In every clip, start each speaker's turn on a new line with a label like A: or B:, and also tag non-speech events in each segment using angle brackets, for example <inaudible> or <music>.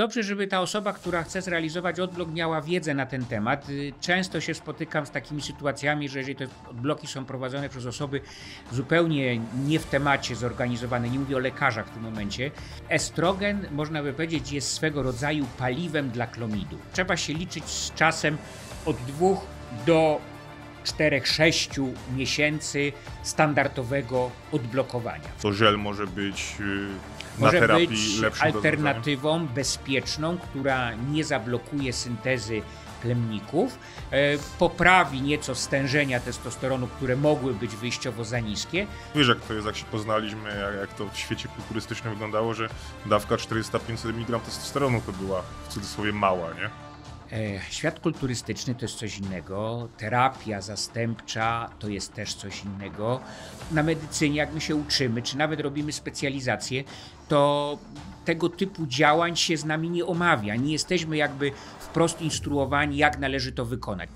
A: Dobrze, żeby ta osoba, która chce zrealizować odblok, miała wiedzę na ten temat. Y, często się spotykam z takimi sytuacjami, że jeżeli te odbloki są prowadzone przez osoby zupełnie nie w temacie zorganizowane, nie mówię o lekarzach w tym momencie, estrogen, można by powiedzieć, jest swego rodzaju paliwem dla klomidu. Trzeba się liczyć z czasem od dwóch do 4-6 miesięcy standardowego odblokowania.
B: To żel może być y, może być alternatywą
A: bezpieczną, która nie zablokuje syntezy plemników, e, poprawi nieco stężenia testosteronu, które mogły być wyjściowo za niskie. Wiesz, jak to jest, jak się
B: poznaliśmy, jak, jak to w świecie kulturystycznym wyglądało, że dawka 400-500 mg testosteronu to była w cudzysłowie mała, nie?
A: E, świat kulturystyczny to jest coś innego, terapia zastępcza to jest też coś innego. Na medycynie, jak my się uczymy, czy nawet robimy specjalizację, to tego typu działań się z nami nie omawia. Nie jesteśmy jakby wprost instruowani, jak należy to wykonać.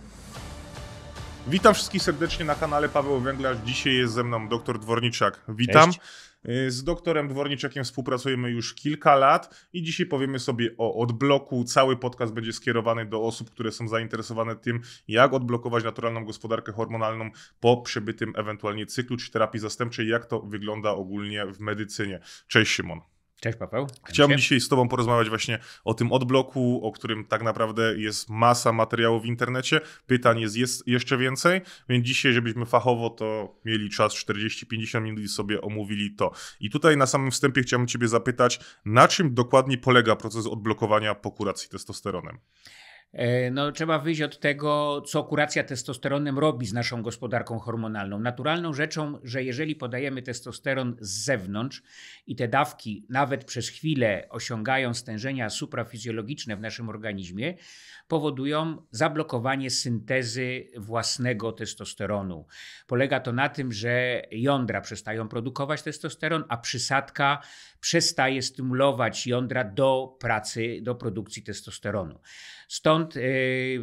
B: Witam wszystkich serdecznie na kanale Paweł Węglarz. Dzisiaj jest ze mną dr Dworniczak. Witam. Cześć. Y, z doktorem Dworniczakiem współpracujemy już kilka lat i dzisiaj powiemy sobie o odbloku. Cały podcast będzie skierowany do osób, które są zainteresowane tym, jak odblokować naturalną gospodarkę hormonalną po przebytym ewentualnie cyklu czy terapii zastępczej, jak to wygląda ogólnie w medycynie. Cześć Szymon. Cześć Paweł. Chciałbym dzisiaj z Tobą porozmawiać właśnie o tym odbloku, o którym tak naprawdę jest masa materiałów w internecie. Pytań jest, jest jeszcze więcej, więc dzisiaj, żebyśmy fachowo to mieli czas 40-50 minut i sobie omówili to. I tutaj na samym wstępie chciałbym Ciebie zapytać, na czym dokładnie polega proces
A: odblokowania
B: po kuracji testosteronem?
A: E, no, trzeba wyjść od tego, co kuracja testosteronem robi z naszą gospodarką hormonalną. Naturalną rzeczą, że jeżeli podajemy testosteron z zewnątrz i te dawki nawet przez chwilę osiągają stężenia suprafizjologiczne w naszym organizmie, powodują zablokowanie syntezy własnego testosteronu. Polega to na tym, że jądra przestają produkować testosteron, a przysadka przestaje stymulować jądra do pracy, do produkcji testosteronu. Stąd y,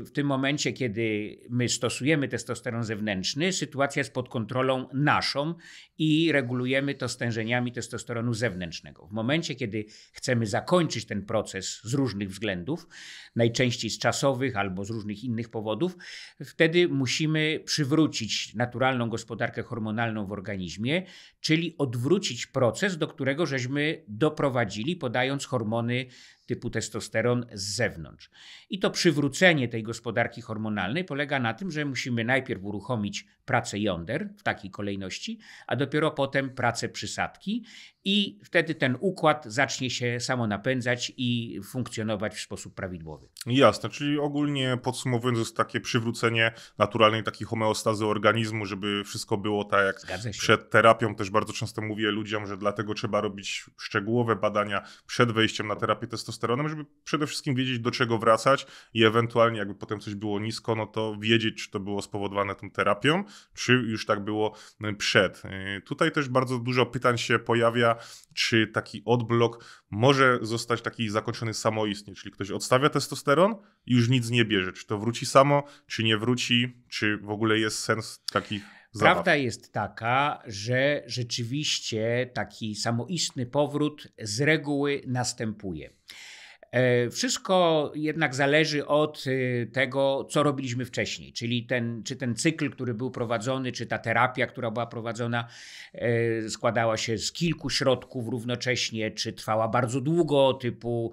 A: w tym momencie, kiedy my stosujemy testosteron zewnętrzny, sytuacja jest pod kontrolą naszą i regulujemy to stężeniami testosteronu zewnętrznego. W momencie, kiedy chcemy zakończyć ten proces z różnych względów, najczęściej z czasu, czasowych albo z różnych innych powodów, wtedy musimy przywrócić naturalną gospodarkę hormonalną w organizmie, czyli odwrócić proces, do którego żeśmy doprowadzili, podając hormony typu testosteron z zewnątrz. I to przywrócenie tej gospodarki hormonalnej polega na tym, że musimy najpierw uruchomić pracę jąder w takiej kolejności, a dopiero potem pracę przysadki i wtedy ten układ zacznie się samonapędzać i funkcjonować w sposób prawidłowy.
B: Jasne, czyli ogólnie podsumowując jest takie przywrócenie naturalnej takiej homeostazy organizmu, żeby wszystko było tak jak przed terapią. Też bardzo często mówię ludziom, że dlatego trzeba robić szczegółowe badania przed wejściem na terapię testosteronu, testosteronem, żeby przede wszystkim wiedzieć, do czego wracać i ewentualnie jakby potem coś było nisko, no to wiedzieć, czy to było spowodowane tą terapią, czy już tak było y, przed. Y, tutaj też bardzo dużo pytań się pojawia, czy taki odblok może zostać taki zakończony samoistnie, czyli ktoś odstawia testosteron i już nic nie bierze. Czy to wróci samo, czy nie wróci, czy w ogóle jest sens takich Prawda
A: jest taka, że rzeczywiście taki samoistny powrót z reguły następuje. E, wszystko jednak zależy od e, tego, co robiliśmy wcześniej, czyli ten, czy ten cykl, który był prowadzony, czy ta terapia, która była prowadzona, e, składała się z kilku środków równocześnie, czy trwała bardzo długo, typu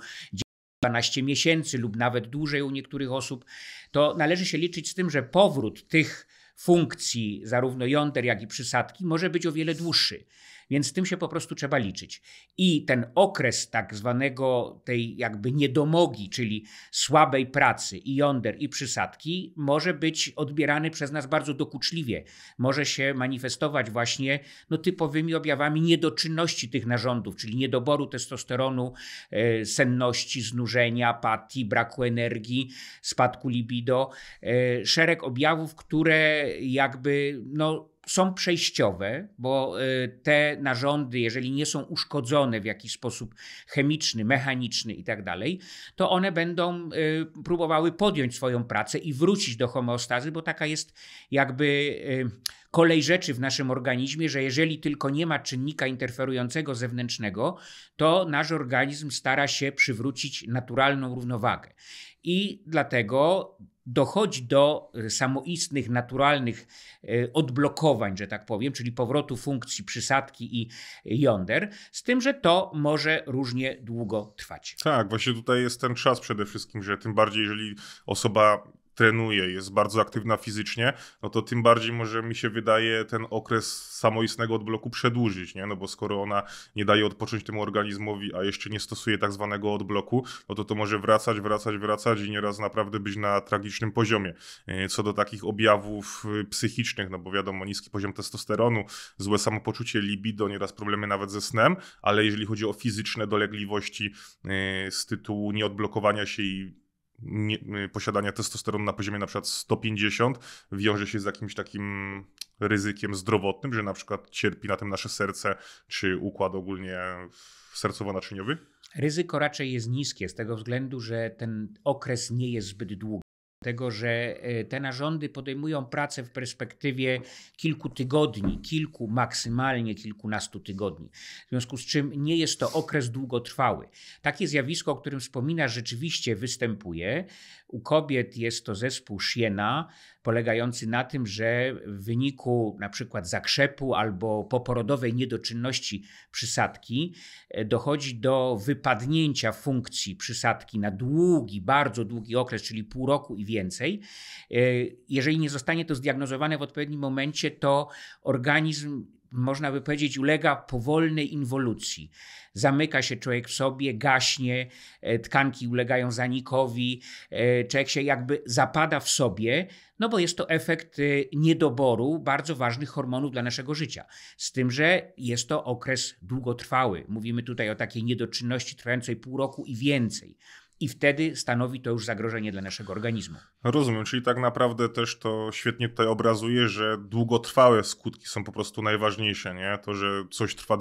A: 12 miesięcy lub nawet dłużej u niektórych osób, to należy się liczyć z tym, że powrót tych funkcji zarówno jąder, jak i przysadki może być o wiele dłuższy. Więc z tym się po prostu trzeba liczyć. I ten okres tak zwanego tej jakby niedomogi, czyli słabej pracy i jąder i przysadki może być odbierany przez nas bardzo dokuczliwie. Może się manifestować właśnie no, typowymi objawami niedoczynności tych narządów, czyli niedoboru testosteronu, e, senności, znużenia, apatii, braku energii, spadku libido. E, szereg objawów, które jakby no, są przejściowe, bo y, te narządy, jeżeli nie są uszkodzone w jakiś sposób chemiczny, mechaniczny i tak dalej, to one będą y, próbowały podjąć swoją pracę i wrócić do homeostazy, bo taka jest jakby y, kolej rzeczy w naszym organizmie, że jeżeli tylko nie ma czynnika interferującego zewnętrznego, to nasz organizm stara się przywrócić naturalną równowagę. I dlatego dochodzi do e, samoistnych, naturalnych e, odblokowań, że tak powiem, czyli powrotu funkcji przysadki i jąder, z tym, że to może różnie długo trwać. Tak, właśnie tutaj jest
B: ten czas przede wszystkim, że tym bardziej, jeżeli osoba trenuje, jest bardzo aktywna fizycznie, no to tym bardziej może mi się wydaje ten okres samoistnego odbloku przedłużyć, nie? No bo skoro ona nie daje odpocząć temu organizmowi, a jeszcze nie stosuje tak zwanego odbloku, no to to może wracać, wracać, wracać i nieraz naprawdę być na tragicznym poziomie. E, co do takich objawów y, psychicznych, no bo wiadomo, niski poziom testosteronu, złe samopoczucie, libido, nieraz problemy nawet ze snem, ale jeżeli chodzi o fizyczne dolegliwości e, z tytułu nieodblokowania się i nie, y, posiadania testosteronu na poziomie na przykład 150 wiąże się z jakimś takim ryzykiem zdrowotnym, że na przykład cierpi na tym nasze serce czy układ ogólnie sercowo-naczyniowy?
A: Ryzyko raczej jest niskie z tego względu, że ten okres nie jest zbyt długi tego, że e, te narządy podejmują pracę w perspektywie kilku tygodni, kilku, maksymalnie kilkunastu tygodni. W związku z czym nie jest to okres długotrwały. Takie zjawisko, o którym wspominasz, rzeczywiście występuje. U kobiet jest to zespół Siena, polegający na tym, że w wyniku na przykład zakrzepu albo poporodowej niedoczynności przysadki e, dochodzi do wypadnięcia funkcji przysadki na długi, bardzo długi okres, czyli pół roku i więcej. E, jeżeli nie zostanie to zdiagnozowane w odpowiednim momencie, to organizm można by powiedzieć, ulega powolnej inwolucji. Zamyka się człowiek w sobie, gaśnie, e, tkanki ulegają zanikowi, e, człowiek się jakby zapada w sobie, no bo jest to efekt e, niedoboru bardzo ważnych hormonów dla naszego życia. Z tym, że jest to okres długotrwały. Mówimy tutaj o takiej niedoczynności trwającej pół roku i więcej i wtedy stanowi to już zagrożenie dla naszego organizmu. Rozumiem, czyli tak naprawdę też to świetnie
B: tutaj obrazuje, że długotrwałe skutki są po prostu najważniejsze, nie? To, że coś trwa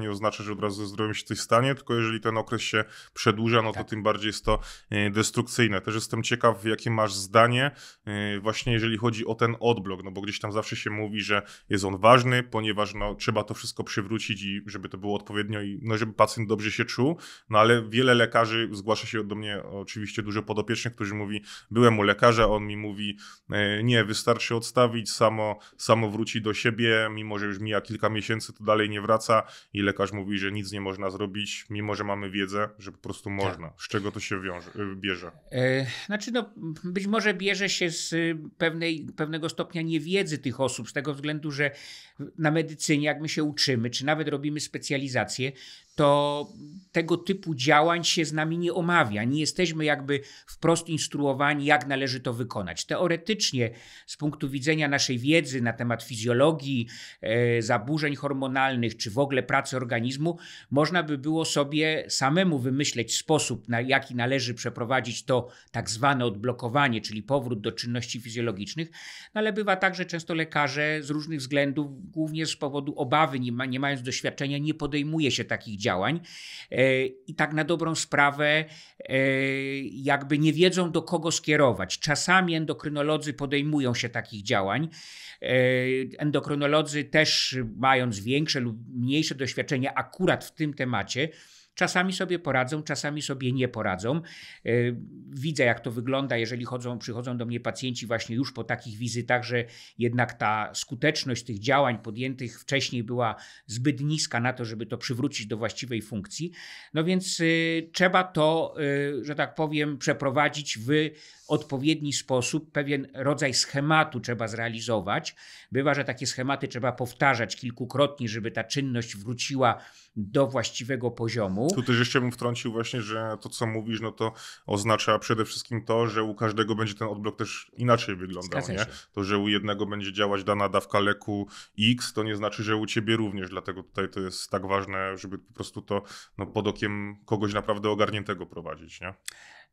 B: nie oznacza, że od razu ze zdrowiem się coś stanie, tylko jeżeli ten okres się przedłuża, no tak. to tym bardziej jest to e, destrukcyjne. Też jestem ciekaw, jakie masz zdanie e, właśnie jeżeli chodzi o ten odblok, no bo gdzieś tam zawsze się mówi, że jest on ważny, ponieważ no, trzeba to wszystko przywrócić i żeby to było odpowiednio i no, żeby pacjent dobrze się czuł, no ale wiele lekarzy, zgłasza się do mnie oczywiście dużo podopiecznych, którzy mówi, byłem u lekarza, on mi mówi, e, nie, wystarczy odstawić, samo, samo wróci do siebie, mimo że już mija kilka miesięcy, to dalej nie wraca, i lekarz mówi, że nic nie można zrobić, mimo że mamy wiedzę, że po prostu tak. można. Z czego to się wiąże, y, bierze?
A: E, znaczy, no, być może bierze się z y, pewnej, pewnego stopnia niewiedzy tych osób, z tego względu, że na medycynie, jak my się uczymy, czy nawet robimy specjalizację, to tego typu działań się z nami nie omawia. Nie jesteśmy jakby wprost instruowani, jak należy to wykonać. Teoretycznie, z punktu widzenia naszej wiedzy na temat fizjologii, e, zaburzeń hormonalnych czy w ogóle pracy organizmu, można by było sobie samemu wymyśleć sposób, na jaki należy przeprowadzić to tak zwane odblokowanie, czyli powrót do czynności fizjologicznych, no ale bywa tak, że często lekarze z różnych względów, głównie z powodu obawy, nie, ma, nie mając doświadczenia, nie podejmuje się takich działań. E, I tak na dobrą sprawę, e, jakby nie wiedzą do kogo skierować. Czasami endokrynolodzy podejmują się takich działań. E, endokrynolodzy też, mając większe lub mniejsze doświadczenie akurat w tym temacie, Czasami sobie poradzą, czasami sobie nie poradzą. E, widzę, jak to wygląda, jeżeli chodzą, przychodzą do mnie pacjenci właśnie już po takich wizytach, że jednak ta skuteczność tych działań podjętych wcześniej była zbyt niska na to, żeby to przywrócić do właściwej funkcji. No więc e, trzeba to, e, że tak powiem, przeprowadzić w odpowiedni sposób. Pewien rodzaj schematu trzeba zrealizować. Bywa, że takie schematy trzeba powtarzać kilkukrotnie, żeby ta czynność wróciła do właściwego poziomu temu. Tu też jeszcze bym wtrącił właśnie, że to co mówisz, no
B: to oznacza przede wszystkim to, że u każdego będzie ten odblok też inaczej wyglądał, nie? To, że u jednego będzie działać dana dawka leku X, to nie znaczy, że u ciebie również, dlatego tutaj to jest tak ważne, żeby po prostu to no, pod okiem kogoś naprawdę ogarniętego prowadzić, nie?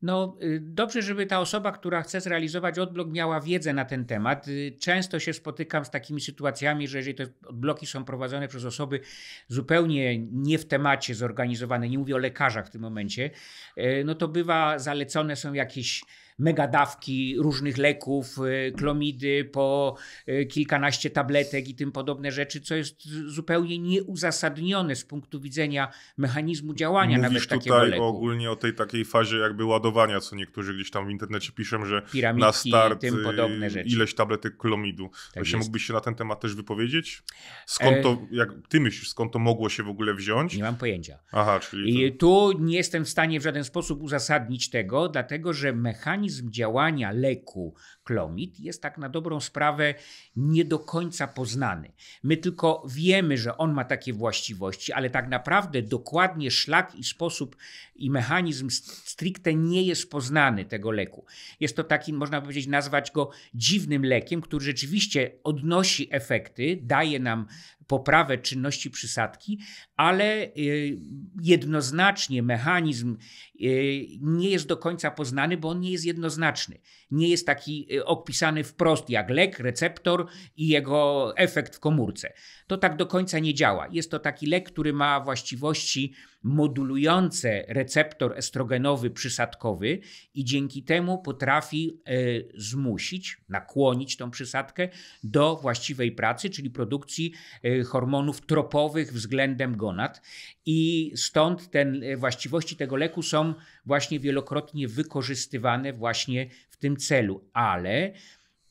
A: No, y, dobrze, żeby ta osoba, która chce zrealizować odblok, miała wiedzę na ten temat. Y, często się spotykam z takimi sytuacjami, że jeżeli te odbloki są prowadzone przez osoby zupełnie nie w temacie zorganizowane, nie mówię o lekarzach w tym momencie, y, no to bywa zalecone są jakieś megadawki różnych leków, y, klomidy po y, kilkanaście tabletek i tym podobne rzeczy, co jest zupełnie nieuzasadnione z punktu widzenia mechanizmu działania Mówisz nawet takiego tutaj leku.
B: ogólnie o tej takiej fazie jakby ładowania, co niektórzy gdzieś tam w internecie piszą, że Piramidki, na start tym y, podobne rzeczy. ileś tabletek klomidu. Tak się mógłbyś się na ten temat też wypowiedzieć? Skąd e, to, jak ty myślisz, skąd to
A: mogło się w ogóle wziąć? Nie mam pojęcia. Aha, czyli... To... I tu nie jestem w stanie w żaden sposób uzasadnić tego, dlatego że mechanizm mechanizm działania leku klomit jest tak na dobrą sprawę nie do końca poznany. My tylko wiemy, że on ma takie właściwości, ale tak naprawdę dokładnie szlak i sposób i mechanizm stricte nie jest poznany tego leku. Jest to taki, można powiedzieć, nazwać go dziwnym lekiem, który rzeczywiście odnosi efekty, daje nam poprawę czynności przysadki, ale y, jednoznacznie mechanizm y, nie jest do końca poznany, bo on nie jest jednoznaczny. Nie jest taki y, opisany wprost jak lek, receptor i jego efekt w komórce. To tak do końca nie działa. Jest to taki lek, który ma właściwości modulujące receptor estrogenowy przysadkowy i dzięki temu potrafi e, zmusić, nakłonić tą przysadkę do właściwej pracy, czyli produkcji e, hormonów tropowych względem gonad. I stąd ten, e, właściwości tego leku są właśnie wielokrotnie wykorzystywane właśnie tym celu, ale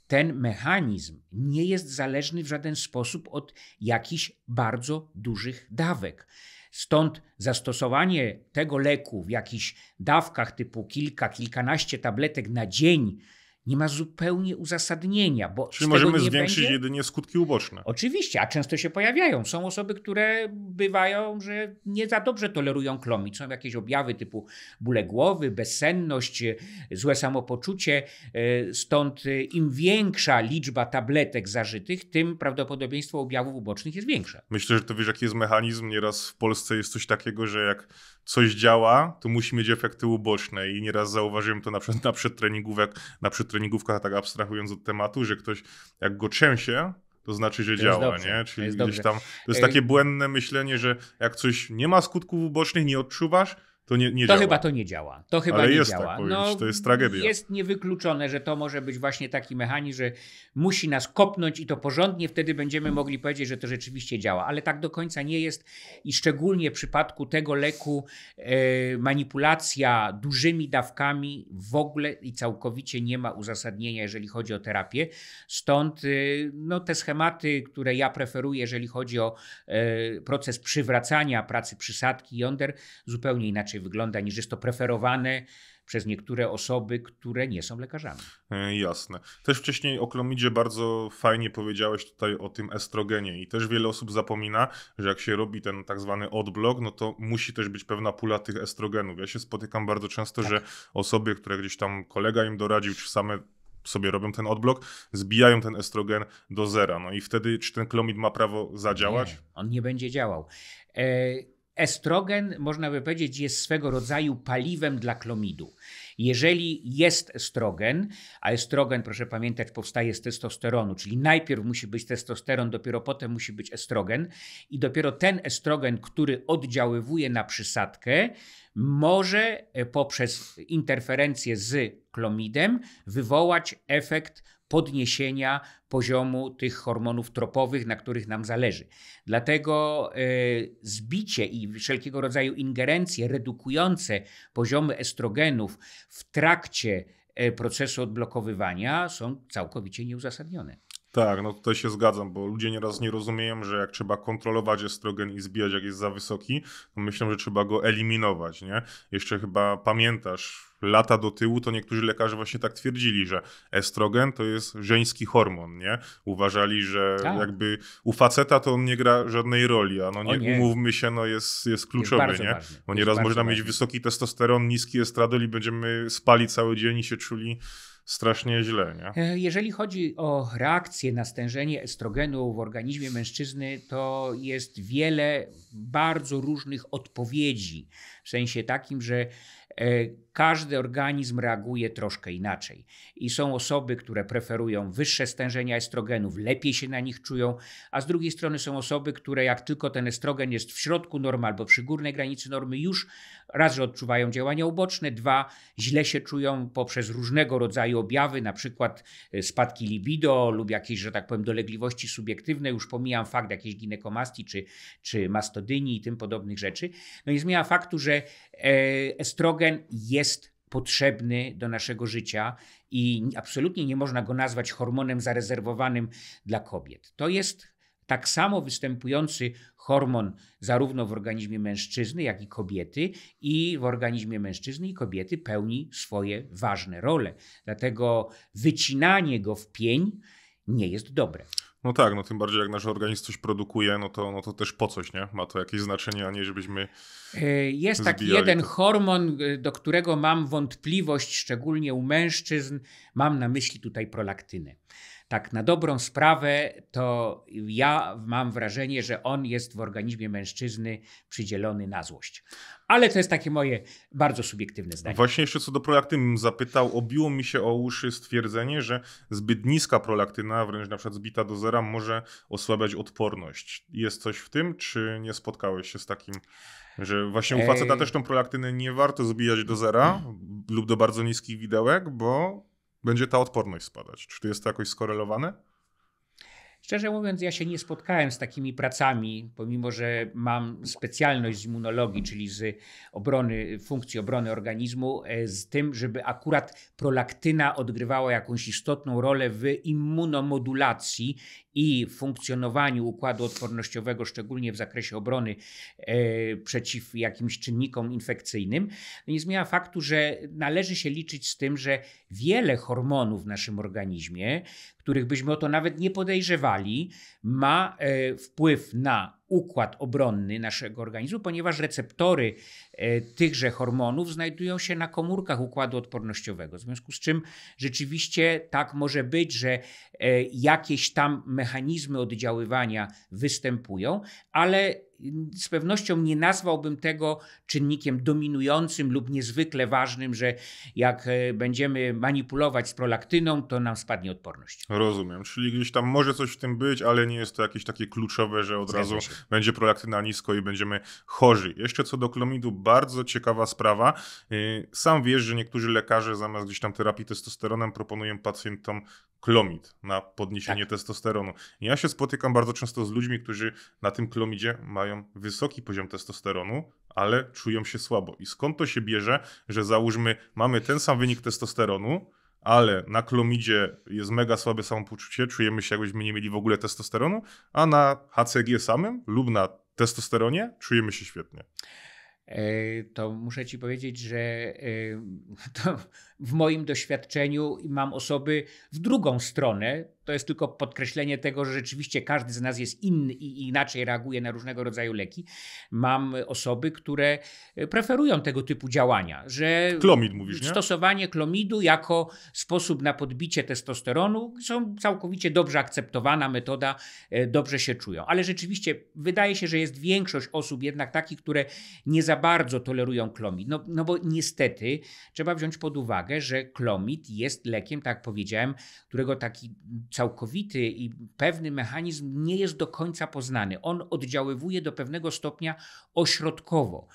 A: ten mechanizm nie jest zależny w żaden sposób od jakichś bardzo dużych dawek. Stąd zastosowanie tego leku w jakichś dawkach typu kilka, kilkanaście tabletek na dzień nie ma zupełnie uzasadnienia. Bo Czyli możemy zwiększyć będzie... jedynie skutki uboczne. Oczywiście, a często się pojawiają. Są osoby, które bywają, że nie za dobrze tolerują klomid. Są jakieś objawy typu bóle głowy, bezsenność, złe samopoczucie. E, stąd e, im większa liczba tabletek zażytych, tym prawdopodobieństwo objawów ubocznych jest większe.
B: Myślę, że to wiesz, jaki jest mechanizm. Nieraz w Polsce jest coś takiego, że jak coś działa, to musi mieć efekty uboczne i nieraz zauważyłem to na, przed, na, przedtreningówek, na przedtreningówkach, tak abstrahując od tematu, że ktoś jak go trzęsie, to znaczy, że to działa, dobrze, nie? Czyli gdzieś tam, to jest takie błędne myślenie, że jak coś nie ma skutków ubocznych, nie odczuwasz, to, nie, nie to chyba to nie działa. To chyba Ale nie jest działa. Tak no, to jest tragedia.
A: Jest niewykluczone, że to może być właśnie taki mechanizm, że musi nas kopnąć i to porządnie, wtedy będziemy mogli powiedzieć, że to rzeczywiście działa. Ale tak do końca nie jest i szczególnie w przypadku tego leku e, manipulacja dużymi dawkami w ogóle i całkowicie nie ma uzasadnienia, jeżeli chodzi o terapię. Stąd e, no, te schematy, które ja preferuję, jeżeli chodzi o e, proces przywracania pracy przysadki jąder, zupełnie inaczej inaczej wygląda, niż jest to preferowane przez niektóre osoby, które nie są lekarzami.
B: E, jasne. Też wcześniej o klomidzie bardzo fajnie powiedziałeś tutaj o tym estrogenie i też wiele osób zapomina, że jak się robi ten tak zwany odblok, no to musi też być pewna pula tych estrogenów. Ja się spotykam bardzo często, tak. że osoby, które gdzieś tam kolega im doradził, czy same sobie robią ten odblok, zbijają ten
A: estrogen do zera. No i wtedy czy ten klomid ma prawo zadziałać? Nie, on nie będzie działał. E, Estrogen, można by powiedzieć, jest swego rodzaju paliwem dla klomidu. Jeżeli jest estrogen, a estrogen, proszę pamiętać, powstaje z testosteronu, czyli najpierw musi być testosteron, dopiero potem musi być estrogen, i dopiero ten estrogen, który oddziaływuje na przysadkę, może e, poprzez interferencję z klomidem wywołać efekt podniesienia poziomu tych hormonów tropowych, na których nam zależy. Dlatego e, zbicie i wszelkiego rodzaju ingerencje redukujące poziomy estrogenów w trakcie e, procesu odblokowywania są całkowicie nieuzasadnione.
B: Tak, no tutaj się zgadzam, bo ludzie
A: nieraz nie rozumieją, że jak trzeba kontrolować estrogen i zbijać,
B: jak jest za wysoki, to myślą, że trzeba go eliminować, nie? Jeszcze chyba pamiętasz, lata do tyłu, to niektórzy lekarze właśnie tak twierdzili, że estrogen to jest żeński hormon, nie? Uważali, że tak. jakby u faceta to on nie gra żadnej roli, a no nie, nie. umówmy się, no jest, jest kluczowy, jest nie? Ważny. Bo nieraz można ważny. mieć wysoki testosteron, niski estradol i będziemy spali cały dzień i się czuli strasznie źle. Nie?
A: E, jeżeli chodzi o reakcję na stężenie estrogenu w organizmie mężczyzny, to jest wiele bardzo różnych odpowiedzi. W sensie takim, że e, każdy organizm reaguje troszkę inaczej i są osoby, które preferują wyższe stężenia estrogenów, lepiej się na nich czują, a z drugiej strony są osoby, które jak tylko ten estrogen jest w środku normy albo przy górnej granicy normy już raz, że odczuwają działania uboczne, dwa, źle się czują poprzez różnego rodzaju objawy, na przykład e, spadki libido lub jakieś, że tak powiem, dolegliwości subiektywne, już pomijam fakt jakiejś ginekomastii czy, czy mastodyni i tym podobnych rzeczy. No i zmiana faktu, że e, estrogen jest jest potrzebny do naszego życia i absolutnie nie można go nazwać hormonem zarezerwowanym dla kobiet. To jest tak samo występujący hormon zarówno w organizmie mężczyzny, jak i kobiety, i w organizmie mężczyzny i kobiety pełni swoje ważne role. Dlatego wycinanie go w pień nie jest dobre. No tak, no tym bardziej jak nasz organizm coś produkuje, no to, no to też po coś, nie? Ma to jakieś
B: znaczenie, a nie żebyśmy. E, jest taki jeden to.
A: hormon, e, do którego mam wątpliwość, szczególnie u mężczyzn. Mam na myśli tutaj prolaktynę. Tak, na dobrą sprawę, to ja mam wrażenie, że on jest w organizmie mężczyzny przydzielony na złość. Ale to jest takie moje bardzo subiektywne zdanie. Właśnie jeszcze co
B: do prolaktyny zapytał, obiło mi się o uszy stwierdzenie, że zbyt niska prolaktyna, wręcz na przykład zbita do exposera może osłabiać odporność. Jest coś w tym, czy nie spotkałeś się z takim, że właśnie u faceta Ej. też tą prolaktynę nie warto zbijać do zera lub do bardzo niskich widełek, bo będzie ta odporność spadać. Czy to jest to jakoś skorelowane?
A: Szczerze mówiąc, ja się nie spotkałem z takimi pracami, pomimo że mam specjalność z immunologii, czyli z obrony, funkcji obrony organizmu, e, z tym, żeby akurat prolaktyna odgrywała jakąś istotną rolę w immunomodulacji i funkcjonowaniu układu odpornościowego, szczególnie w zakresie obrony e, przeciw jakimś czynnikom infekcyjnym, no nie zmienia faktu, że należy się liczyć z tym, że wiele hormonów w naszym organizmie, których byśmy o to nawet nie podejrzewali, ma e, wpływ na układ obronny naszego organizmu, ponieważ receptory e, tychże hormonów znajdują się na komórkach układu odpornościowego. W związku z czym rzeczywiście tak może być, że e, jakieś tam mechanizmy oddziaływania występują, ale z pewnością nie nazwałbym tego czynnikiem dominującym lub niezwykle ważnym, że jak e, będziemy manipulować z prolaktyną, to nam spadnie odporność.
B: Rozumiem, czyli gdzieś tam może coś w tym być, ale nie jest to jakieś takie kluczowe, że od Zgadza razu się. będzie prolaktyna nisko i będziemy chorzy. Jeszcze co do klomidu, bardzo ciekawa sprawa. Y, sam wiesz, że niektórzy lekarze zamiast gdzieś tam terapii testosteronem proponują pacjentom klomid na podniesienie tak. testosteronu. Ja się spotykam bardzo często z ludźmi, którzy na tym klomidzie mają wysoki poziom testosteronu, ale czują się słabo. I skąd to się bierze, że załóżmy, mamy ten sam wynik testosteronu, ale na klomidzie jest mega słabe samopoczucie, czujemy się jakbyśmy nie mieli w ogóle testosteronu, a na HCG samym lub na testosteronie
A: czujemy się świetnie. E, to muszę ci powiedzieć, że e, <laughs> w moim doświadczeniu mam osoby w drugą stronę, to jest tylko podkreślenie tego, że rzeczywiście każdy z nas jest inny i inaczej reaguje na różnego rodzaju leki. Mam osoby, które e, preferują tego typu działania, że Klomid, mówisz, nie? stosowanie klomidu jako sposób na podbicie testosteronu są całkowicie dobrze akceptowana metoda, e, dobrze się czują. Ale rzeczywiście wydaje się, że jest większość osób jednak takich, które nie za bardzo tolerują klomid. No, no bo niestety trzeba wziąć pod uwagę, że klomid jest lekiem, tak jak powiedziałem, którego taki całkowity i pewny mechanizm nie jest do końca poznany. On oddziaływuje do pewnego stopnia ośrodkowo.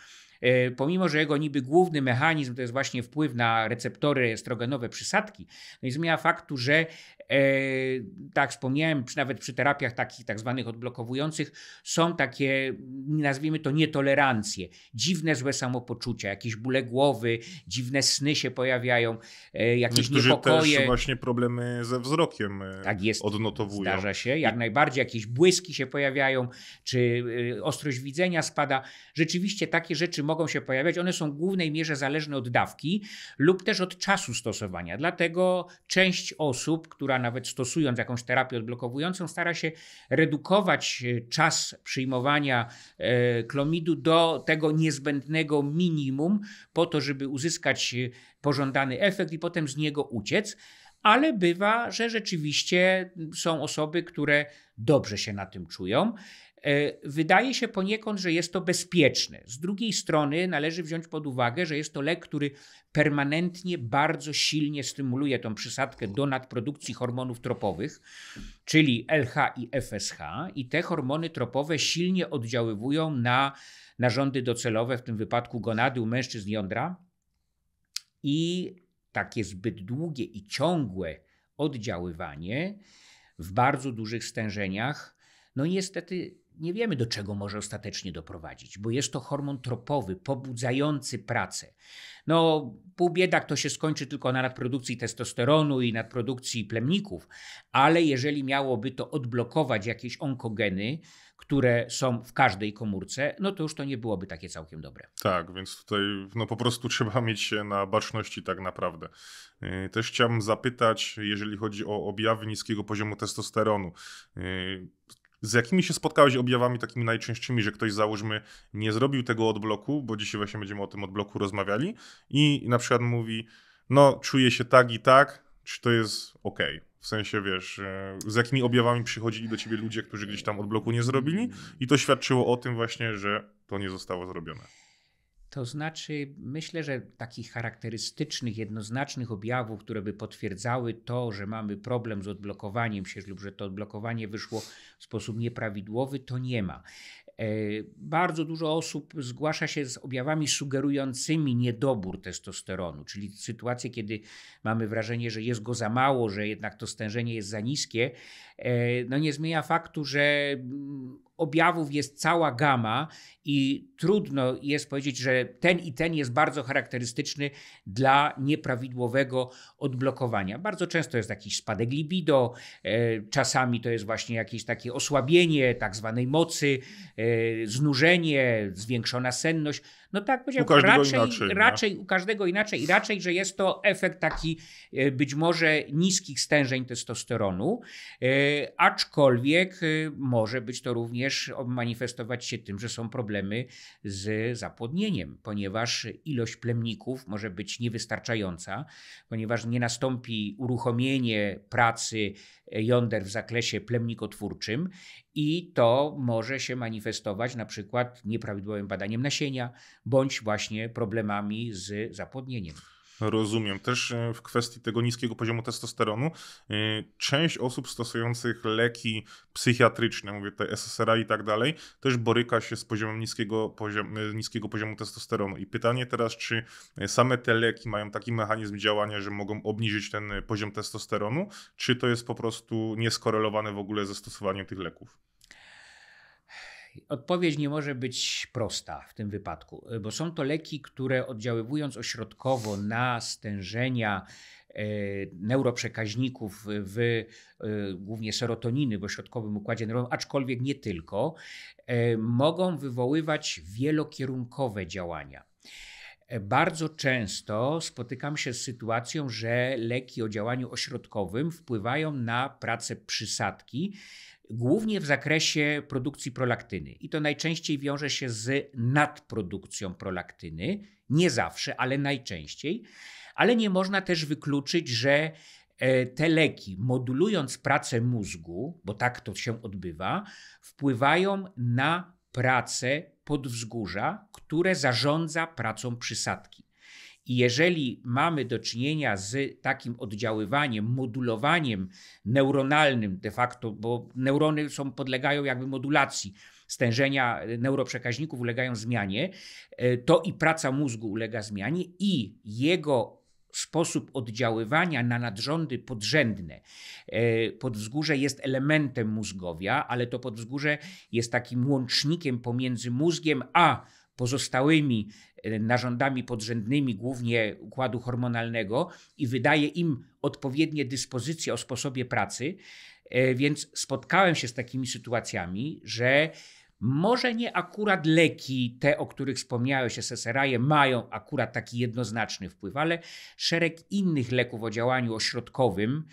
A: E, pomimo że jego niby główny mechanizm to jest właśnie wpływ na receptory estrogenowe przysadki, no i zmienia faktu, że e, tak wspomniałem, nawet przy terapiach takich tak zwanych odblokowujących są takie, nazwijmy to nietolerancje, dziwne złe samopoczucia, jakieś bóle głowy, dziwne sny się pojawiają, e, jakieś Niektórzy niepokoje. też właśnie problemy ze wzrokiem tak jest, odnotowują. Zdarza się, jak najbardziej jakieś błyski się pojawiają, czy ostrość widzenia spada. Rzeczywiście takie rzeczy mogą mogą się pojawiać, one są w głównej mierze zależne od dawki lub też od czasu stosowania. Dlatego część osób, która nawet stosując jakąś terapię odblokowującą, stara się redukować e, czas przyjmowania e, klomidu do tego niezbędnego minimum, po to, żeby uzyskać e, pożądany efekt i potem z niego uciec ale bywa, że rzeczywiście są osoby, które dobrze się na tym czują. E, wydaje się poniekąd, że jest to bezpieczne. Z drugiej strony należy wziąć pod uwagę, że jest to lek, który permanentnie bardzo silnie stymuluje tą przysadkę do nadprodukcji hormonów tropowych, czyli LH i FSH, i te hormony tropowe silnie oddziaływują na narządy docelowe, w tym wypadku gonady u mężczyzn jądra. I takie zbyt długie i ciągłe oddziaływanie w bardzo dużych stężeniach, no niestety nie wiemy, do czego może ostatecznie doprowadzić, bo jest to hormon tropowy, pobudzający pracę. No, pół biedak to się skończy tylko na nadprodukcji testosteronu i nadprodukcji plemników, ale jeżeli miałoby to odblokować jakieś onkogeny, które są w każdej komórce, no to już to nie byłoby takie całkiem dobre.
B: Tak, więc tutaj no po prostu trzeba mieć się na baczności tak naprawdę. Yy, też chciałbym zapytać, jeżeli chodzi o objawy niskiego poziomu testosteronu yy, z jakimi się spotkałeś objawami takimi najczęstszymi, że ktoś załóżmy nie zrobił tego odbloku, bo dzisiaj właśnie będziemy o tym odbloku rozmawiali i na przykład mówi, no czuję się tak i tak, czy to jest ok? W sensie, wiesz, e, z jakimi objawami przychodzili do ciebie ludzie, którzy gdzieś tam odbloku nie zrobili i to świadczyło o tym właśnie, że to nie zostało zrobione.
A: To znaczy, myślę, że takich charakterystycznych, jednoznacznych objawów, które by potwierdzały to, że mamy problem z odblokowaniem się lub że to odblokowanie wyszło w sposób nieprawidłowy, to nie ma. E, bardzo dużo osób zgłasza się z objawami sugerującymi niedobór testosteronu, czyli sytuacje, kiedy mamy wrażenie, że jest go za mało, że jednak to stężenie jest za niskie, e, no nie zmienia faktu, że mm, objawów jest cała gama i trudno jest powiedzieć, że ten i ten jest bardzo charakterystyczny dla nieprawidłowego odblokowania. Bardzo często jest jakiś spadek libido, e, czasami to jest właśnie jakieś takie osłabienie tak zwanej mocy, e, znużenie, zwiększona senność. No tak, powiedziałem, raczej, inaczej, no. raczej u każdego inaczej i raczej, że jest to efekt taki e, być może niskich stężeń testosteronu, e, aczkolwiek e, może być to również manifestować się tym, że są problemy z zapłodnieniem, ponieważ ilość plemników może być niewystarczająca, ponieważ nie nastąpi uruchomienie pracy jąder w zakresie plemnikotwórczym i to może się manifestować na przykład nieprawidłowym badaniem nasienia bądź właśnie problemami z zapłodnieniem.
B: Rozumiem. Też e, w kwestii tego niskiego poziomu testosteronu, e, część osób stosujących leki psychiatryczne, mówię te SSRI i tak dalej, też boryka się z poziomem niskiego, poziom, e, niskiego poziomu testosteronu. I pytanie teraz, czy same te leki mają taki mechanizm działania, że mogą obniżyć ten poziom testosteronu, czy to jest po prostu nieskorelowane w ogóle ze stosowaniem tych leków?
A: Odpowiedź nie może być prosta w tym wypadku, y, bo są to leki, które oddziaływując ośrodkowo na stężenia y, neuroprzekaźników w y, głównie serotoniny w ośrodkowym układzie nerwowym, aczkolwiek nie tylko, mogą wywoływać wielokierunkowe działania. Bardzo często spotykam się z sytuacją, że leki o działaniu ośrodkowym wpływają na pracę przysadki, głównie w zakresie produkcji prolaktyny. I to najczęściej wiąże się z nadprodukcją prolaktyny, nie zawsze, ale najczęściej. Ale nie można też wykluczyć, że e, te leki, modulując pracę mózgu, bo tak to się odbywa, wpływają na pracę podwzgórza, które zarządza pracą przysadki jeżeli mamy do czynienia z takim oddziaływaniem, modulowaniem neuronalnym de facto, bo neurony są, podlegają jakby modulacji, stężenia e, neuroprzekaźników ulegają zmianie, e, to i praca mózgu ulega zmianie i jego sposób oddziaływania na nadrządy podrzędne. E, podwzgórze jest elementem mózgowia, ale to podwzgórze jest takim łącznikiem pomiędzy mózgiem a pozostałymi Y, narządami podrzędnymi, głównie układu hormonalnego, i wydaje im odpowiednie dyspozycje o sposobie pracy. Y, więc spotkałem się z takimi sytuacjami, że może nie akurat leki, te o których wspomniałeś, SSRI, e, mają akurat taki jednoznaczny wpływ, ale szereg innych leków o działaniu ośrodkowym,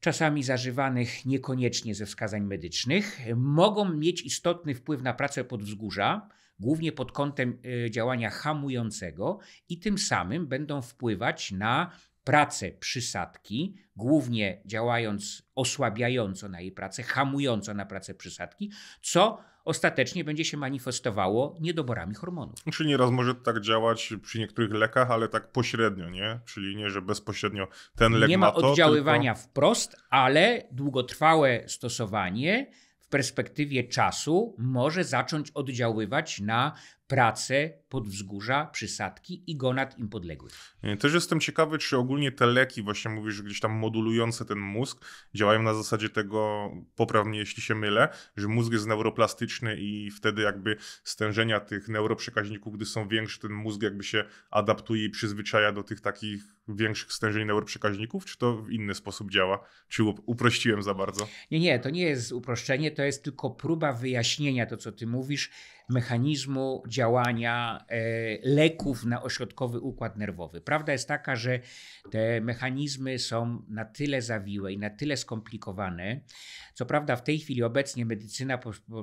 A: czasami zażywanych niekoniecznie ze wskazań medycznych, mogą mieć istotny wpływ na pracę podwzgórza głównie pod kątem e, działania hamującego i tym samym będą wpływać na pracę przysadki, głównie działając osłabiająco na jej pracę, hamująco na pracę przysadki, co ostatecznie będzie się manifestowało niedoborami hormonów. Czy znaczy, nieraz może
B: tak działać przy niektórych lekach,
A: ale tak pośrednio, nie? Czyli nie, że bezpośrednio ten lek nie ma, ma oddziaływania tylko... wprost, ale długotrwałe stosowanie perspektywie czasu może zacząć oddziaływać na pracę wzgórza, przysadki i gonad im podległych. E, też jestem ciekawy,
B: czy ogólnie te leki, właśnie mówisz, gdzieś tam modulujące ten mózg, działają na zasadzie tego, poprawnie jeśli się mylę, że mózg jest neuroplastyczny i wtedy jakby stężenia tych neuroprzekaźników, gdy są większe, ten mózg jakby się adaptuje i przyzwyczaja do tych takich większych stężeń neuroprzekaźników, czy to w inny sposób działa? Czy uprościłem za bardzo?
A: Nie, nie, to nie jest uproszczenie, to jest tylko próba wyjaśnienia to, co ty mówisz, mechanizmu działania e, leków na ośrodkowy układ nerwowy. Prawda jest taka, że te mechanizmy są na tyle zawiłe i na tyle skomplikowane, co prawda w tej chwili obecnie medycyna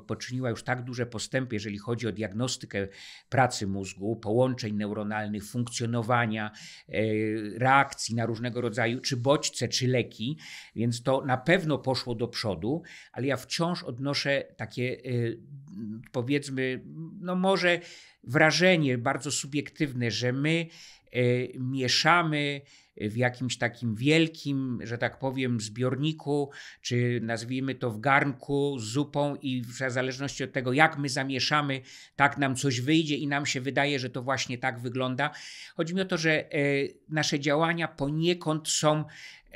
A: poczyniła już tak duże postępy, jeżeli chodzi o diagnostykę pracy mózgu, połączeń neuronalnych, funkcjonowania, e, reakcji na różnego rodzaju czy bodźce, czy leki, więc to na pewno poszło do przodu, ale ja wciąż odnoszę takie e, powiedzmy, no może wrażenie bardzo subiektywne, że my e, mieszamy w jakimś takim wielkim, że tak powiem, zbiorniku, czy nazwijmy to w garnku z zupą i w zależności od tego, jak my zamieszamy, tak nam coś wyjdzie i nam się wydaje, że to właśnie tak wygląda. Chodzi mi o to, że e, nasze działania poniekąd są e,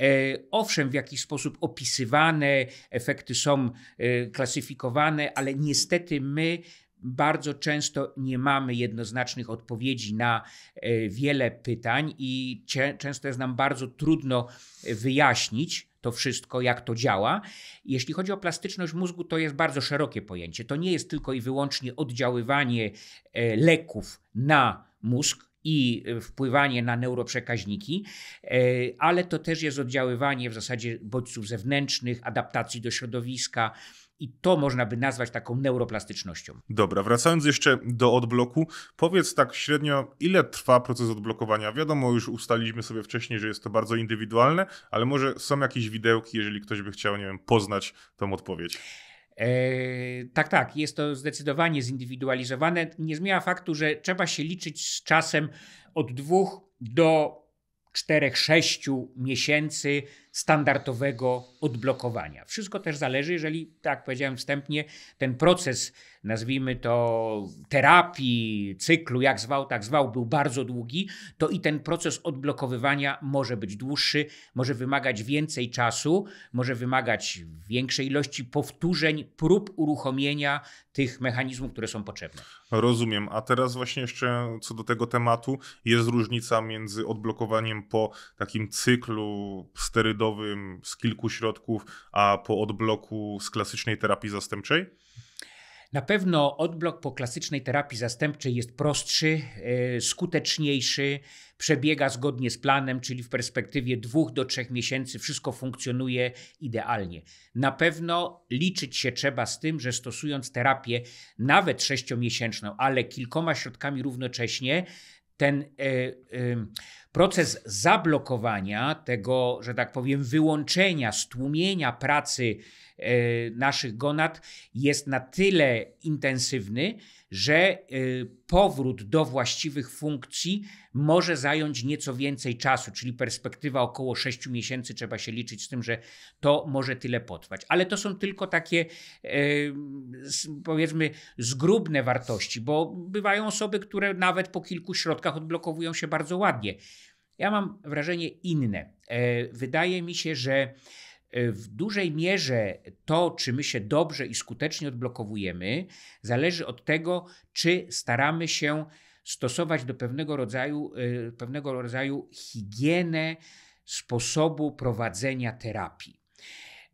A: owszem, w jakiś sposób opisywane, efekty są e, klasyfikowane, ale niestety my bardzo często nie mamy jednoznacznych odpowiedzi na e, wiele pytań i często jest nam bardzo trudno e, wyjaśnić to wszystko, jak to działa. Jeśli chodzi o plastyczność mózgu, to jest bardzo szerokie pojęcie. To nie jest tylko i wyłącznie oddziaływanie e, leków na mózg. I wpływanie na neuroprzekaźniki, ale to też jest oddziaływanie w zasadzie bodźców zewnętrznych, adaptacji do środowiska, i to można by nazwać taką neuroplastycznością.
B: Dobra, wracając jeszcze do odbloku, powiedz tak średnio, ile trwa proces odblokowania? Wiadomo, już ustaliliśmy sobie wcześniej, że jest to bardzo indywidualne, ale może są jakieś widełki, jeżeli ktoś by chciał, nie wiem, poznać tą odpowiedź.
A: Eee, tak, tak, jest to zdecydowanie zindywidualizowane. Nie zmienia faktu, że trzeba się liczyć z czasem od dwóch do czterech, sześciu miesięcy standardowego odblokowania. Wszystko też zależy, jeżeli, tak jak powiedziałem wstępnie, ten proces, nazwijmy to terapii, cyklu, jak zwał, tak zwał, był bardzo długi, to i ten proces odblokowywania może być dłuższy, może wymagać więcej czasu, może wymagać większej ilości powtórzeń, prób uruchomienia tych mechanizmów, które są potrzebne.
B: Rozumiem. A teraz właśnie jeszcze co do tego tematu, jest różnica między odblokowaniem po takim cyklu sterydowania, hybrydowym z kilku środków, a po odbloku z klasycznej terapii zastępczej?
A: Na pewno odblok po klasycznej terapii zastępczej jest prostszy, e, skuteczniejszy, przebiega zgodnie z planem, czyli w perspektywie dwóch do trzech miesięcy wszystko funkcjonuje idealnie. Na pewno liczyć się trzeba z tym, że stosując terapię nawet sześciomiesięczną, ale kilkoma środkami równocześnie, ten e, e, proces zablokowania tego, że tak powiem, wyłączenia, stłumienia pracy e, naszych gonad jest na tyle intensywny, że y, powrót do właściwych funkcji może zająć nieco więcej czasu, czyli perspektywa około 6 miesięcy. Trzeba się liczyć z tym, że to może tyle potrwać. Ale to są tylko takie, y, powiedzmy, zgrubne wartości, bo bywają osoby, które nawet po kilku środkach odblokowują się bardzo ładnie. Ja mam wrażenie inne. E, wydaje mi się, że E, w dużej mierze to, czy my się dobrze i skutecznie odblokowujemy, zależy od tego, czy staramy się stosować do pewnego rodzaju, e, pewnego rodzaju higienę sposobu prowadzenia terapii.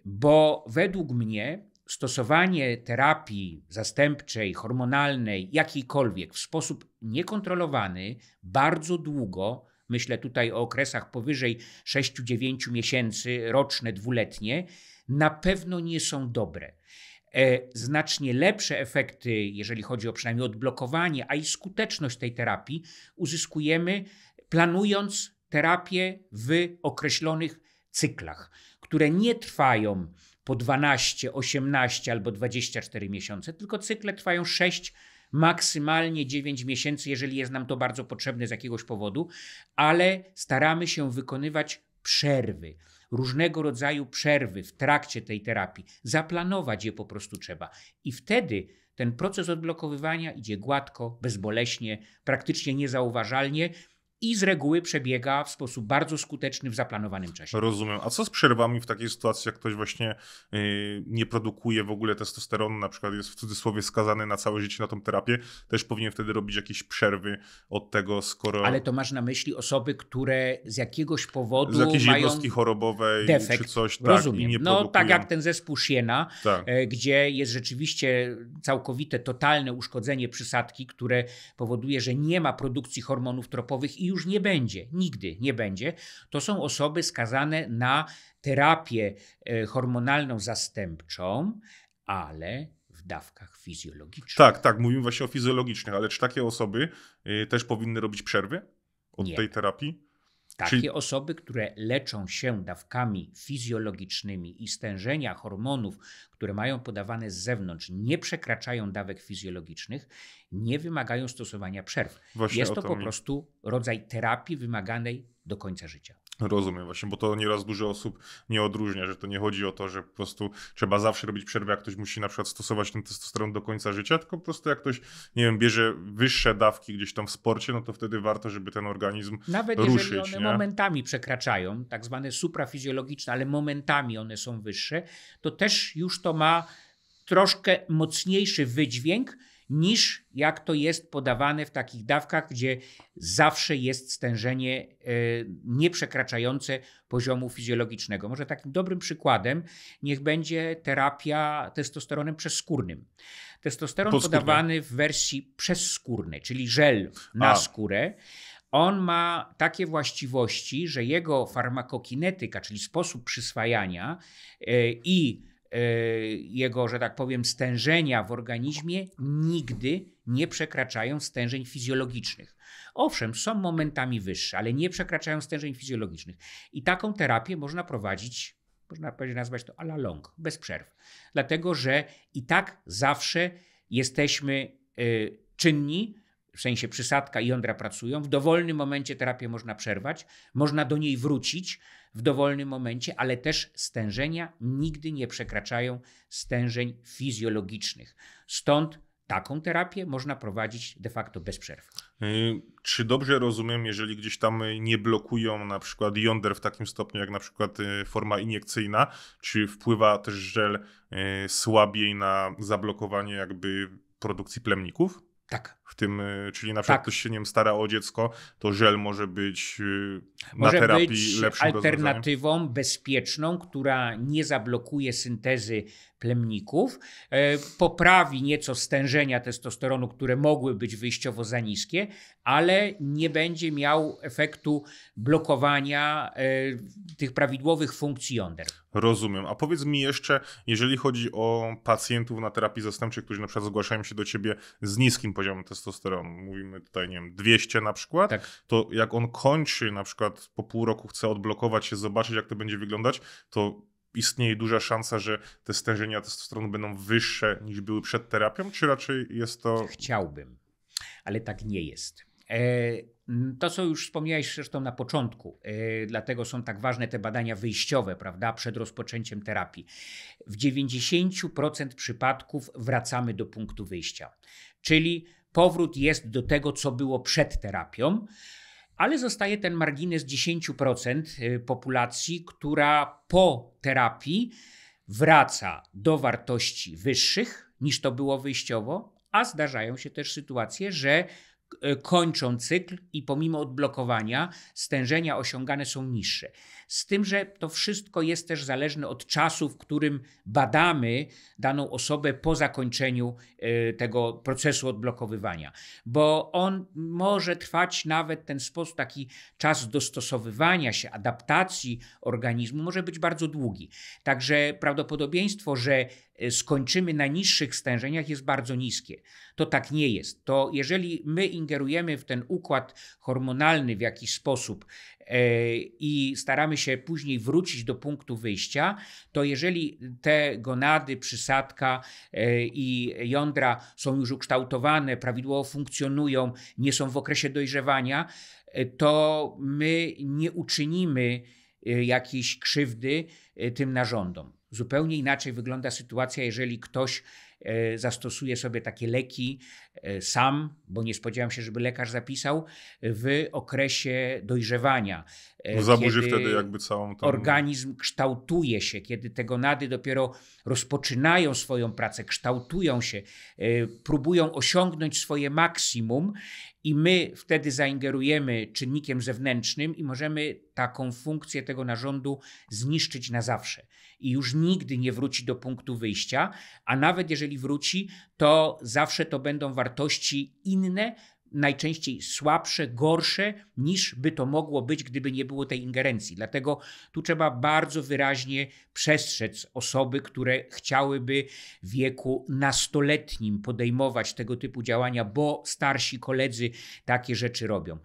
A: Bo według mnie stosowanie terapii zastępczej, hormonalnej, jakiejkolwiek w sposób niekontrolowany bardzo długo myślę tutaj o okresach powyżej 6-9 miesięcy, roczne, dwuletnie, na pewno nie są dobre. E, znacznie lepsze efekty, jeżeli chodzi o przynajmniej odblokowanie, a i skuteczność tej terapii, uzyskujemy planując terapię w określonych cyklach, które nie trwają po 12, 18 albo 24 miesiące, tylko cykle trwają 6 maksymalnie 9 miesięcy, jeżeli jest nam to bardzo potrzebne z jakiegoś powodu, ale staramy się wykonywać przerwy, różnego rodzaju przerwy w trakcie tej terapii. Zaplanować je po prostu trzeba. I wtedy ten proces odblokowywania idzie gładko, bezboleśnie, praktycznie niezauważalnie i z reguły przebiega w sposób bardzo skuteczny w zaplanowanym czasie.
B: Rozumiem. A co z przerwami w takiej sytuacji, jak ktoś właśnie yy, nie produkuje w ogóle testosteronu, na przykład jest w cudzysłowie skazany na całe życie na tą terapię, też powinien wtedy robić jakieś przerwy od tego, skoro... Ale
A: to masz na myśli osoby, które z jakiegoś powodu Z jakiejś mają jednostki chorobowej defekt. czy coś, tak, Rozumiem. nie No tak produkują. tak jak ten zespół Siena, tak. yy, gdzie jest rzeczywiście całkowite, totalne uszkodzenie przysadki, które powoduje, że nie ma produkcji hormonów tropowych i już nie będzie, nigdy nie będzie, to są osoby skazane na terapię e, hormonalną zastępczą, ale w dawkach fizjologicznych.
B: Tak, tak, mówimy właśnie o fizjologicznych, ale czy
A: takie osoby y, też powinny robić przerwy od nie. tej terapii? Takie Czyli... osoby, które leczą się dawkami fizjologicznymi i stężenia hormonów, które mają podawane z zewnątrz, nie przekraczają dawek fizjologicznych, nie wymagają stosowania przerw. Właśnie Jest to, to po prostu rodzaj terapii wymaganej do końca życia.
B: Rozumiem właśnie, bo to nieraz dużo osób nie odróżnia, że to nie chodzi o to, że po prostu trzeba zawsze robić przerwę, jak ktoś musi na przykład stosować ten testosteron do końca życia, tylko po prostu jak ktoś, nie wiem, bierze wyższe dawki gdzieś tam w sporcie, no to wtedy warto, żeby ten organizm Nawet ruszyć. Nawet jeżeli one nie?
A: momentami przekraczają, tak zwane suprafizjologiczne, ale momentami one są wyższe, to też już to ma troszkę mocniejszy wydźwięk, niż jak to jest podawane w takich dawkach, gdzie zawsze jest stężenie e, nieprzekraczające poziomu fizjologicznego. Może takim dobrym przykładem niech będzie terapia testosteronem przezskórnym. Testosteron podawany w wersji przezskórnej, czyli żel na A. skórę. On ma takie właściwości, że jego farmakokinetyka, czyli sposób przyswajania e, i E, jego, że tak powiem, stężenia w organizmie nigdy nie przekraczają stężeń fizjologicznych. Owszem, są momentami wyższe, ale nie przekraczają stężeń fizjologicznych. I taką terapię można prowadzić, można nazwać to a la long, bez przerw. Dlatego, że i tak zawsze jesteśmy e, czynni, w sensie przysadka i jądra pracują. W dowolnym momencie terapię można przerwać, można do niej wrócić w dowolnym momencie, ale też stężenia nigdy nie przekraczają stężeń fizjologicznych. Stąd taką terapię można prowadzić de facto bez przerw.
B: Y, czy dobrze rozumiem, jeżeli gdzieś tam nie blokują na przykład jąder w takim stopniu jak na przykład y, forma iniekcyjna, czy wpływa też żel y, słabiej na zablokowanie jakby produkcji plemników? Tak w tym, e, czyli na przykład tak. ktoś się nie stara o dziecko, to żel może być e, na terapii być lepszym alternatywą
A: bezpieczną, która nie zablokuje syntezy plemników, e, poprawi nieco stężenia testosteronu, które mogły być wyjściowo za niskie, ale nie będzie miał efektu blokowania tych prawidłowych funkcji jąder.
B: Rozumiem. A powiedz mi jeszcze, jeżeli chodzi o pacjentów na terapii zastępczej, którzy na przykład zgłaszają się do ciebie z niskim poziomem testosteronu, testosteronu, mówimy tutaj, nie wiem, 200 na przykład, tak. to jak on kończy na przykład po pół roku chce odblokować się, zobaczyć jak to będzie wyglądać, to istnieje duża szansa, że te stężenia
A: testosteronu będą wyższe niż były przed terapią, czy raczej jest to... Chciałbym, ale tak nie jest. E, to, co już wspomniałeś zresztą na początku, e, dlatego są tak ważne te badania wyjściowe, prawda, przed rozpoczęciem terapii. W 90% przypadków wracamy do punktu wyjścia, czyli powrót jest do tego, co było przed terapią, ale zostaje ten margines 10% y, populacji, która po terapii wraca do wartości wyższych niż to było wyjściowo, a zdarzają się też sytuacje, że E, kończą cykl i pomimo odblokowania stężenia osiągane są niższe. Z tym, że to wszystko jest też zależne od czasu, w którym badamy daną osobę po zakończeniu e, tego procesu odblokowywania, bo on może trwać nawet ten sposób, taki czas dostosowywania się, adaptacji organizmu może być bardzo długi. Także prawdopodobieństwo, że e, skończymy na niższych stężeniach jest bardzo niskie. To tak nie jest. To jeżeli my ingerujemy w ten układ hormonalny w jakiś sposób e, i staramy się później wrócić do punktu wyjścia, to jeżeli te gonady, przysadka e, i jądra są już ukształtowane, prawidłowo funkcjonują, nie są w okresie dojrzewania, e, to my nie uczynimy jakiejś krzywdy tym narządom. Zupełnie inaczej wygląda sytuacja, jeżeli ktoś zastosuje sobie takie leki E, sam, bo nie spodziewam się, żeby lekarz zapisał, w okresie dojrzewania. E, no zaburzy wtedy jakby całą tą... Organizm kształtuje się, kiedy te gonady dopiero rozpoczynają swoją pracę, kształtują się, e, próbują osiągnąć swoje maksimum i my wtedy zaingerujemy czynnikiem zewnętrznym i możemy taką funkcję tego narządu zniszczyć na zawsze. I już nigdy nie wróci do punktu wyjścia, a nawet jeżeli wróci, to zawsze to będą wartości wartości inne, najczęściej słabsze, gorsze niż by to mogło być, gdyby nie było tej ingerencji. Dlatego tu trzeba bardzo wyraźnie przestrzec osoby, które chciałyby w wieku nastoletnim podejmować tego typu działania, bo starsi koledzy takie rzeczy robią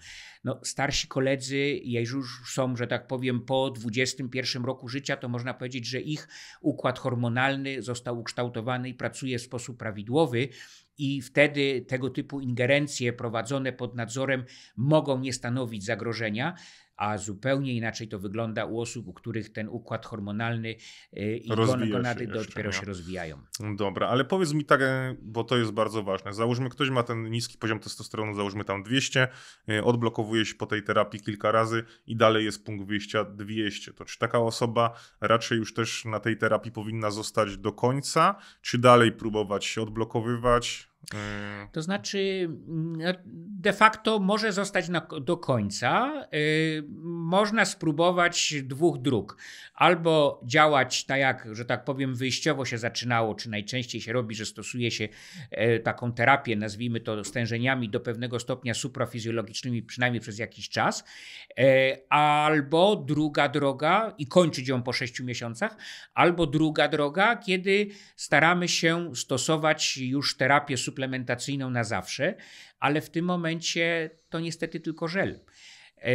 A: no, starsi koledzy, jeżeli już są, że tak powiem, po 21 roku życia, to można powiedzieć, że ich układ hormonalny został ukształtowany i pracuje w sposób prawidłowy i wtedy tego typu ingerencje prowadzone pod nadzorem mogą nie stanowić zagrożenia a zupełnie inaczej to wygląda u osób, u których ten układ hormonalny y, i gonady dopiero no. się rozwijają.
B: Dobra, ale powiedz mi tak, e, bo to jest bardzo ważne. Załóżmy, ktoś ma ten niski poziom testosteronu, załóżmy tam 200, e, odblokowuje się po tej terapii kilka razy i dalej jest punkt wyjścia 200. To czy taka osoba raczej już też na tej terapii powinna zostać do końca, czy dalej próbować się odblokowywać? Mm.
A: To znaczy, mm, de facto może zostać na, do końca. Y, można spróbować dwóch dróg. Albo działać tak, jak, że tak powiem, wyjściowo się zaczynało, czy najczęściej się robi, że stosuje się e, taką terapię, nazwijmy to stężeniami do pewnego stopnia suprafizjologicznymi, przynajmniej przez jakiś czas. E, albo druga droga, i kończyć ją po sześciu miesiącach, albo druga droga, kiedy staramy się stosować już terapię suprafizjologiczną suplementacyjną na zawsze, ale w tym momencie to niestety tylko żel. E, e,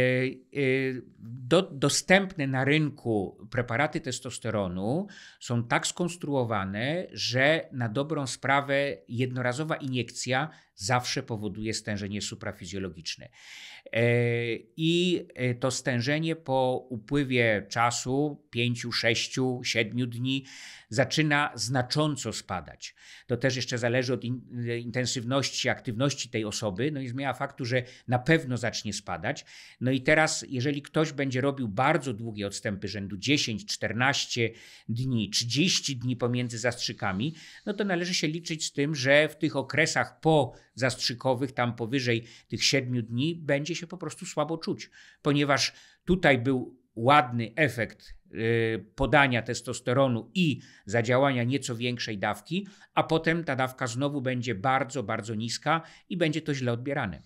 A: do, dostępne na rynku preparaty testosteronu są tak skonstruowane, że na dobrą sprawę jednorazowa iniekcja zawsze powoduje stężenie suprafizjologiczne. E, I e, to stężenie po upływie czasu 5, 6, 7 dni zaczyna znacząco spadać. To też jeszcze zależy od e, intensywności aktywności tej osoby, no i zmienia faktu, że na pewno zacznie spadać. No i teraz, jeżeli ktoś będzie robił bardzo długie odstępy rzędu 10, 14 dni, 30 dni pomiędzy zastrzykami, no to należy się liczyć z tym, że w tych okresach po zastrzykowych, tam powyżej tych siedmiu dni, będzie się po prostu słabo czuć, ponieważ tutaj był ładny efekt y, podania testosteronu i zadziałania nieco większej dawki, a potem ta dawka znowu będzie bardzo, bardzo niska i będzie to źle odbierane.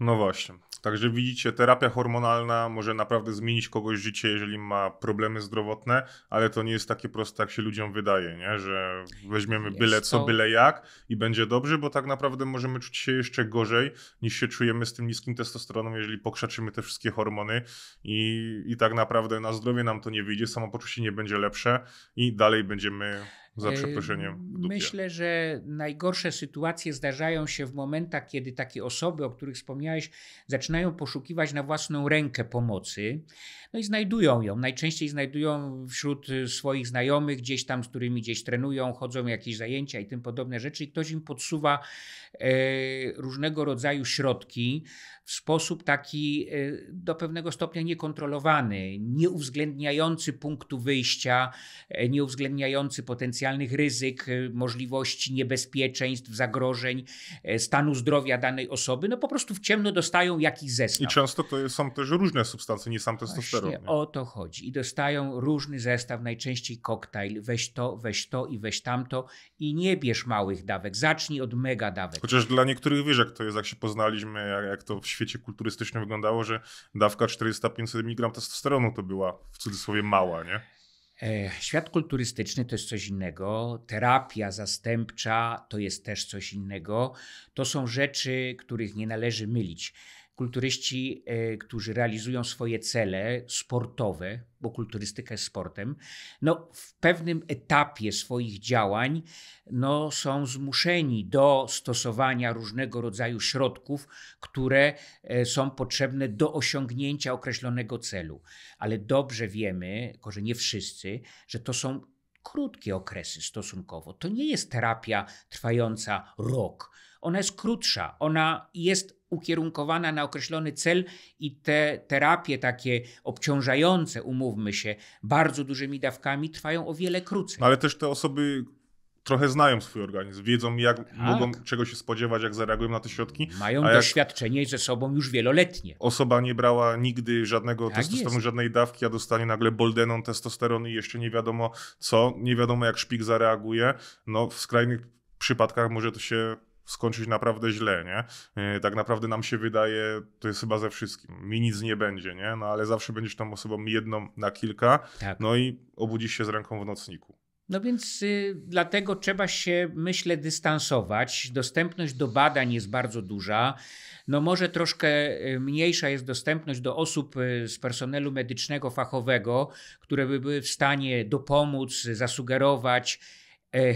B: No właśnie. Także widzicie, terapia hormonalna może naprawdę zmienić kogoś życie, jeżeli ma problemy zdrowotne, ale to nie jest takie proste, jak się ludziom wydaje, nie? że weźmiemy jest byle co, byle jak i będzie dobrze, bo tak naprawdę możemy czuć się jeszcze gorzej niż się czujemy z tym niskim testosteronem, jeżeli pokrzaczymy te wszystkie hormony i, i tak naprawdę na zdrowie nam to nie wyjdzie, samopoczucie nie będzie lepsze i dalej będziemy za e, przeproszeniem.
A: Myślę, że najgorsze sytuacje zdarzają się w momentach, kiedy takie osoby, o których wspomniałeś, zaczynają poszukiwać na własną rękę pomocy. No i znajdują ją. Najczęściej znajdują wśród swoich znajomych, gdzieś tam, z którymi gdzieś trenują, chodzą jakieś zajęcia i tym podobne rzeczy. I ktoś im podsuwa e, różnego rodzaju środki w sposób taki y, do pewnego stopnia niekontrolowany, nie uwzględniający punktu wyjścia, e, nie uwzględniający potencjalnych ryzyk, y, możliwości niebezpieczeństw, zagrożeń, e, stanu zdrowia danej osoby, no po prostu w ciemno dostają jakiś zestaw. I często to są też różne substancje, nie sam testosteron. Właśnie o to chodzi. I dostają różny zestaw, najczęściej koktajl, weź to, weź to i weź tamto i nie bierz małych dawek, zacznij od mega dawek. Chociaż dla niektórych wyżek to jest, jak się poznaliśmy, jak, jak to w
B: świecie kulturystycznym wyglądało, że dawka 400-500 mg testosteronu to
A: była w cudzysłowie mała, nie? E, świat kulturystyczny to jest coś innego, terapia zastępcza to jest też coś innego. To są rzeczy, których nie należy mylić kulturyści, e, którzy realizują swoje cele sportowe, bo kulturystyka jest sportem, no w pewnym etapie swoich działań no są zmuszeni do stosowania różnego rodzaju środków, które e, są potrzebne do osiągnięcia określonego celu. Ale dobrze wiemy, jako że nie wszyscy, że to są krótkie okresy stosunkowo. To nie jest terapia trwająca rok. Ona jest krótsza, ona jest ukierunkowana na określony cel i te terapie takie obciążające, umówmy się, bardzo dużymi dawkami trwają o wiele krócej.
B: No, ale też te osoby, trochę znają swój organizm, wiedzą jak tak. mogą, czego się spodziewać, jak zareagują na te środki. Mają doświadczenie ze sobą już wieloletnie. Osoba nie brała nigdy żadnego tak testosteronu, jest. żadnej dawki, a dostanie nagle boldeną testosteron i jeszcze nie wiadomo co, nie wiadomo jak szpik zareaguje. No w skrajnych przypadkach może to się skończyć naprawdę źle, nie? E, tak naprawdę nam się wydaje, to jest chyba ze wszystkim, mi nic nie będzie, nie? No ale zawsze będziesz tą osobą jedną na kilka, tak. no i obudzisz się z ręką w nocniku.
A: No więc y, dlatego trzeba się, myślę, dystansować. Dostępność do badań jest bardzo duża. No może troszkę y, mniejsza jest dostępność do osób y, z personelu medycznego, fachowego, które by były w stanie dopomóc, zasugerować. Y,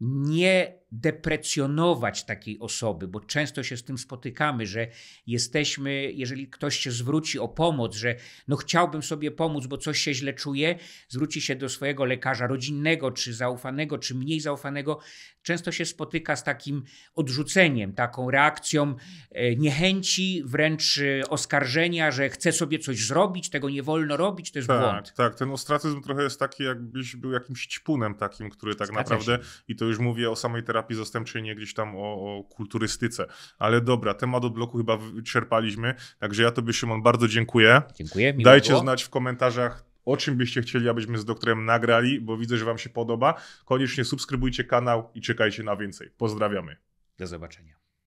A: nie deprecjonować takiej osoby, bo często się z tym spotykamy, że jesteśmy, jeżeli ktoś się zwróci o pomoc, że no chciałbym sobie pomóc, bo coś się źle czuje, zwróci się do swojego lekarza rodzinnego, czy zaufanego, czy mniej zaufanego, często się spotyka z takim odrzuceniem, taką reakcją e, niechęci, wręcz e, oskarżenia, że chce sobie coś zrobić, tego nie wolno robić, to jest tak, błąd.
B: Tak, ten ostracyzm trochę jest taki, jakbyś był jakimś ćpunem takim, który tak Zgadza naprawdę, się. i to już mówię o samej terapii, terapii zastępczej, nie gdzieś tam o, o kulturystyce. Ale dobra, temat od bloku chyba wyczerpaliśmy, także ja Tobie Szymon bardzo dziękuję. Dziękuję. Dajcie było. znać w komentarzach, o czym byście chcieli, abyśmy z doktorem nagrali, bo widzę, że Wam się podoba. Koniecznie subskrybujcie kanał i czekajcie na więcej. Pozdrawiamy.
A: Do zobaczenia.